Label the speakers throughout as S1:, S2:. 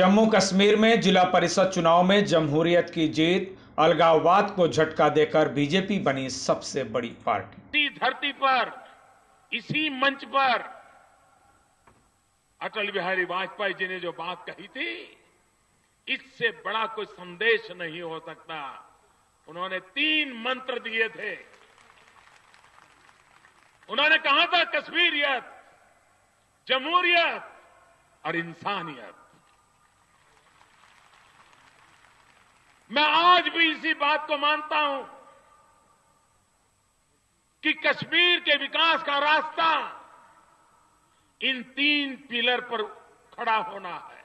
S1: जम्मू कश्मीर में जिला परिषद चुनाव में जमहूरियत की जीत अलगाववाद को झटका देकर बीजेपी बनी सबसे बड़ी पार्टी
S2: धरती पर इसी मंच पर अटल बिहारी वाजपेयी जी ने जो बात कही थी इससे बड़ा कोई संदेश नहीं हो सकता उन्होंने तीन मंत्र दिए थे उन्होंने कहा था कश्मीरियत जमहूरियत और इंसानियत मैं आज भी इसी बात को मानता हूं कि कश्मीर के विकास का रास्ता इन तीन पिलर पर खड़ा होना है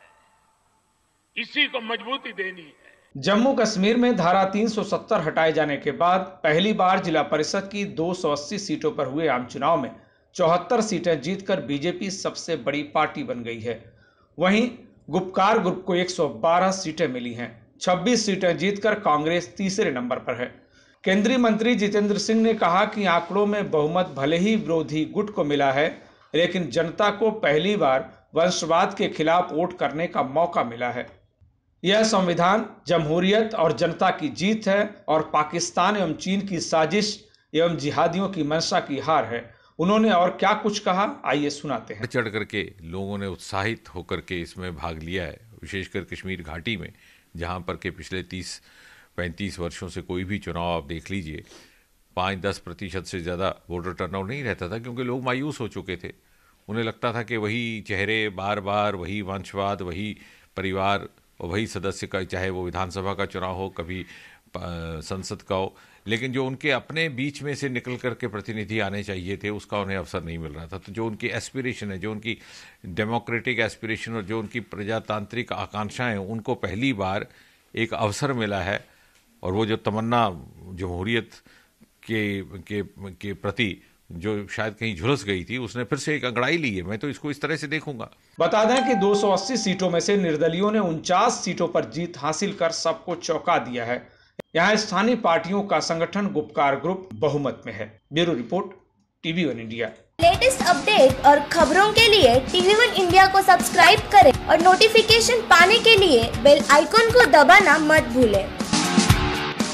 S2: इसी को मजबूती देनी है
S1: जम्मू कश्मीर में धारा 370 हटाए जाने के बाद पहली बार जिला परिषद की 280 सीटों पर हुए आम चुनाव में चौहत्तर सीटें जीतकर बीजेपी सबसे बड़ी पार्टी बन गई है वहीं गुपकार ग्रुप को 112 सीटें मिली हैं 26 सीटें जीतकर कांग्रेस तीसरे नंबर पर है केंद्रीय मंत्री जितेंद्र सिंह ने कहा कि आंकड़ों में बहुमत भले ही विरोधी गुट को मिला है लेकिन जनता को पहली बार वंशवाद के खिलाफ वोट करने का मौका मिला है यह संविधान जमहूरियत और जनता की जीत है और पाकिस्तान एवं चीन की साजिश एवं जिहादियों की मंशा की हार है उन्होंने और क्या कुछ कहा आइए सुनाते हैं चढ़ करके
S3: लोगों ने उत्साहित होकर के इसमें भाग लिया है विशेषकर कश्मीर घाटी में जहाँ पर के पिछले तीस पैंतीस वर्षों से कोई भी चुनाव आप देख लीजिए पाँच दस प्रतिशत से ज़्यादा वोटर टर्नआउट नहीं रहता था क्योंकि लोग मायूस हो चुके थे उन्हें लगता था कि वही चेहरे बार बार वही वंशवाद वही परिवार और वही सदस्य का चाहे वो विधानसभा का चुनाव हो कभी संसद का हो लेकिन जो उनके अपने बीच में से निकल करके प्रतिनिधि आने चाहिए थे उसका उन्हें अवसर नहीं मिल रहा था तो जो उनकी एस्पिरेशन है जो उनकी डेमोक्रेटिक एस्पिरेशन और जो उनकी प्रजातांत्रिक आकांक्षाएं उनको पहली बार एक अवसर मिला है और वो जो तमन्ना जमहूरीत के के के प्रति जो शायद कहीं झुलस गई थी उसने फिर से एक अंगड़ाई ली है मैं तो इसको इस तरह से देखूंगा
S1: बता दें कि 280 सीटों में से निर्दलियों ने उनचास सीटों पर जीत हासिल कर सबको चौंका दिया है यहाँ स्थानीय पार्टियों का संगठन गुपकार ग्रुप बहुमत में है bureau report TV one India
S2: latest update और खबरों के लिए टीवी वन इंडिया को सब्सक्राइब करें और नोटिफिकेशन पाने के लिए बेल आइकॉन को दबाना मत भूलें।